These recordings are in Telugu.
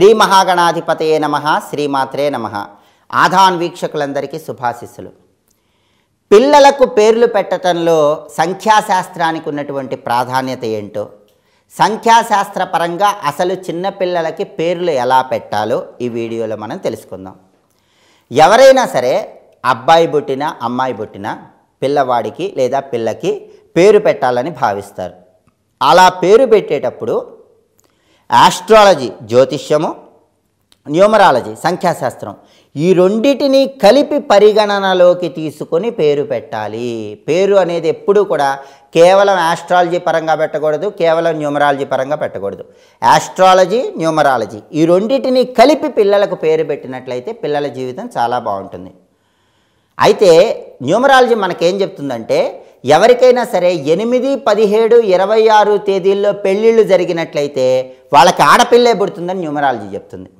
శ్రీ మహాగణాధిపతయే నమ శ్రీమాత్రే నమ ఆధాన్ వీక్షకులందరికీ శుభాశిస్సులు పిల్లలకు పేర్లు పెట్టడంలో సంఖ్యాశాస్త్రానికి ఉన్నటువంటి ప్రాధాన్యత ఏంటో సంఖ్యాశాస్త్ర పరంగా అసలు చిన్నపిల్లలకి పేర్లు ఎలా పెట్టాలో ఈ వీడియోలో మనం తెలుసుకుందాం ఎవరైనా సరే అబ్బాయి పుట్టిన అమ్మాయి పుట్టిన పిల్లవాడికి లేదా పిల్లకి పేరు పెట్టాలని భావిస్తారు అలా పేరు పెట్టేటప్పుడు ఆస్ట్రాలజీ జ్యోతిష్యము న్యూమరాలజీ సంఖ్యాశాస్త్రం ఈ రెండింటిని కలిపి పరిగణనలోకి తీసుకొని పేరు పెట్టాలి పేరు అనేది ఎప్పుడూ కూడా కేవలం ఆస్ట్రాలజీ పరంగా పెట్టకూడదు కేవలం న్యూమరాలజీ పరంగా పెట్టకూడదు ఆస్ట్రాలజీ న్యూమరాలజీ ఈ రెండింటిని కలిపి పిల్లలకు పేరు పెట్టినట్లయితే పిల్లల జీవితం చాలా బాగుంటుంది అయితే న్యూమరాలజీ మనకేం చెప్తుందంటే ఎవరికైనా సరే ఎనిమిది పదిహేడు ఇరవై ఆరు తేదీల్లో పెళ్ళిళ్ళు జరిగినట్లయితే వాళ్ళకి ఆడపిల్లే పుడుతుందని న్యూమరాలజీ చెప్తుంది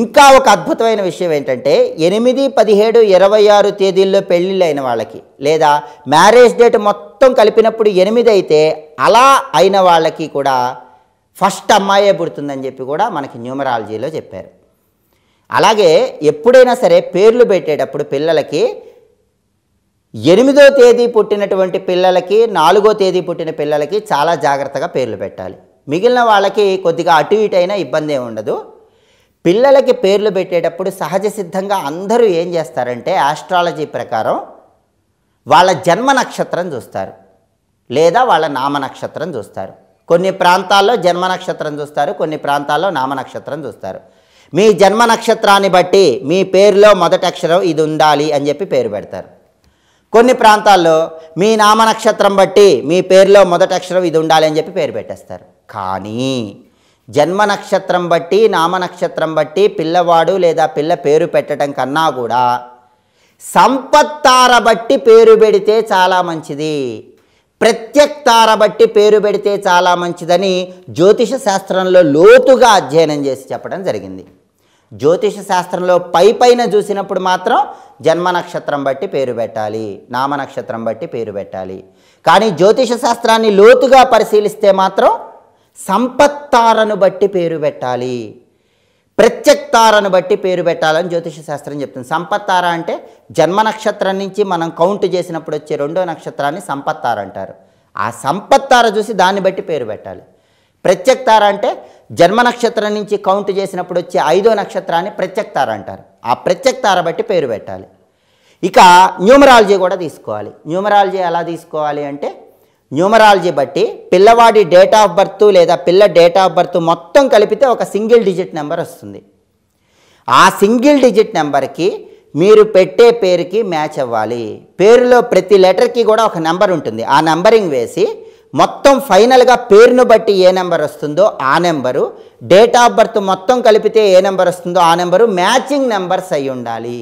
ఇంకా ఒక అద్భుతమైన విషయం ఏంటంటే ఎనిమిది పదిహేడు ఇరవై ఆరు తేదీల్లో పెళ్ళిళ్ళు అయిన వాళ్ళకి లేదా మ్యారేజ్ డేట్ మొత్తం కలిపినప్పుడు ఎనిమిది అయితే అలా అయిన వాళ్ళకి కూడా ఫస్ట్ అమ్మాయే పుడుతుందని చెప్పి కూడా మనకి న్యూమరాలజీలో చెప్పారు అలాగే ఎప్పుడైనా సరే పేర్లు పెట్టేటప్పుడు పిల్లలకి ఎనిమిదో తేదీ పుట్టినటువంటి పిల్లలకి నాలుగో తేదీ పుట్టిన పిల్లలకి చాలా జాగ్రత్తగా పేర్లు పెట్టాలి మిగిలిన వాళ్ళకి కొద్దిగా అటు ఇటు అయినా ఇబ్బంది ఉండదు పిల్లలకి పేర్లు పెట్టేటప్పుడు సహజ సిద్ధంగా అందరూ ఏం చేస్తారంటే ఆస్ట్రాలజీ ప్రకారం వాళ్ళ జన్మ నక్షత్రం చూస్తారు లేదా వాళ్ళ నామ నక్షత్రం చూస్తారు కొన్ని ప్రాంతాల్లో జన్మ నక్షత్రం చూస్తారు కొన్ని ప్రాంతాల్లో నామ నక్షత్రం చూస్తారు మీ జన్మ నక్షత్రాన్ని బట్టి మీ పేరులో మొదటి అక్షరం ఇది ఉండాలి అని చెప్పి పేరు పెడతారు కొన్ని ప్రాంతాల్లో మీ నామ నక్షత్రం బట్టి మీ పేరులో మొదటి అక్షరం ఇది ఉండాలి అని చెప్పి పేరు పెట్టేస్తారు కానీ జన్మ నక్షత్రం బట్టి నామ నక్షత్రం బట్టి పిల్లవాడు లేదా పిల్ల పేరు పెట్టడం కన్నా కూడా సంపత్తార బట్టి పేరు పెడితే చాలా మంచిది ప్రత్యక్తార బట్టి పేరు పెడితే చాలా మంచిదని జ్యోతిష శాస్త్రంలో లోతుగా అధ్యయనం చేసి చెప్పడం జరిగింది జ్యోతిష శాస్త్రంలో పై పైన చూసినప్పుడు మాత్రం జన్మ నక్షత్రం బట్టి పేరు పెట్టాలి నామ నక్షత్రం బట్టి పేరు పెట్టాలి కానీ జ్యోతిష శాస్త్రాన్ని లోతుగా పరిశీలిస్తే మాత్రం సంపత్తారను బట్టి పేరు పెట్టాలి ప్రత్యక్తారను బట్టి పేరు పెట్టాలని జ్యోతిష శాస్త్రం చెప్తుంది సంపత్తార అంటే జన్మ నక్షత్రం నుంచి మనం కౌంట్ చేసినప్పుడు వచ్చే రెండో నక్షత్రాన్ని సంపత్తార అంటారు ఆ సంపత్తార చూసి దాన్ని బట్టి పేరు పెట్టాలి ప్రత్యక్తార అంటే జన్మ నక్షత్రం నుంచి కౌంట్ చేసినప్పుడు వచ్చే ఐదో నక్షత్రాన్ని ప్రత్యక్తార అంటారు ఆ ప్రత్యక్తార బట్టి పేరు పెట్టాలి ఇక న్యూమరాలజీ కూడా తీసుకోవాలి న్యూమరాలజీ ఎలా తీసుకోవాలి అంటే న్యూమరాలజీ బట్టి పిల్లవాడి డేట్ ఆఫ్ బర్త్ లేదా పిల్ల డేట్ ఆఫ్ బర్త్ మొత్తం కలిపితే ఒక సింగిల్ డిజిట్ నెంబర్ వస్తుంది ఆ సింగిల్ డిజిట్ నెంబర్కి మీరు పెట్టే పేరుకి మ్యాచ్ అవ్వాలి పేరులో ప్రతి లెటర్కి కూడా ఒక నెంబర్ ఉంటుంది ఆ నెంబరింగ్ వేసి మొత్తం ఫైనల్గా పేరును బట్టి ఏ నెంబర్ వస్తుందో ఆ నెంబరు డేట్ ఆఫ్ బర్త్ మొత్తం కలిపితే ఏ నెంబర్ వస్తుందో ఆ నెంబరు మ్యాచింగ్ నెంబర్స్ అయి ఉండాలి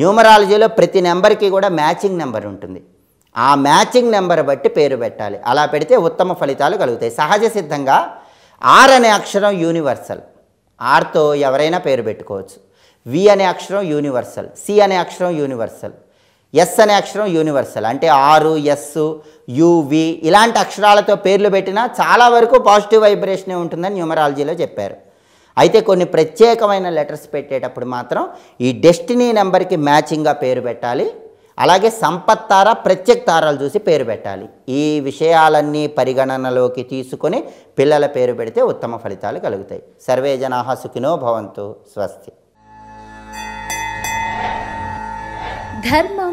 న్యూమరాలజీలో ప్రతి నెంబర్కి కూడా మ్యాచింగ్ నెంబర్ ఉంటుంది ఆ మ్యాచింగ్ నెంబర్ బట్టి పేరు పెట్టాలి అలా పెడితే ఉత్తమ ఫలితాలు కలుగుతాయి సహజ సిద్ధంగా ఆర్ అనే అక్షరం యూనివర్సల్ ఆర్తో ఎవరైనా పేరు పెట్టుకోవచ్చు వి అనే అక్షరం యూనివర్సల్ సి అనే అక్షరం యూనివర్సల్ ఎస్ అనే అక్షరం యూనివర్సల్ అంటే ఆరు ఎస్ యువి ఇలాంటి అక్షరాలతో పేర్లు పెట్టినా చాలా వరకు పాజిటివ్ వైబ్రేషనే ఉంటుందని న్యూమరాలజీలో చెప్పారు అయితే కొన్ని ప్రత్యేకమైన లెటర్స్ పెట్టేటప్పుడు మాత్రం ఈ డెస్టినీ నెంబర్కి మ్యాచింగ్గా పేరు పెట్టాలి అలాగే సంపత్ తార ప్రత్యేక తారాలు చూసి పేరు పెట్టాలి ఈ విషయాలన్నీ పరిగణనలోకి తీసుకొని పిల్లల పేరు పెడితే ఉత్తమ ఫలితాలు కలుగుతాయి సర్వే జనా సుఖినో భవంతు స్వస్తి ధర్మం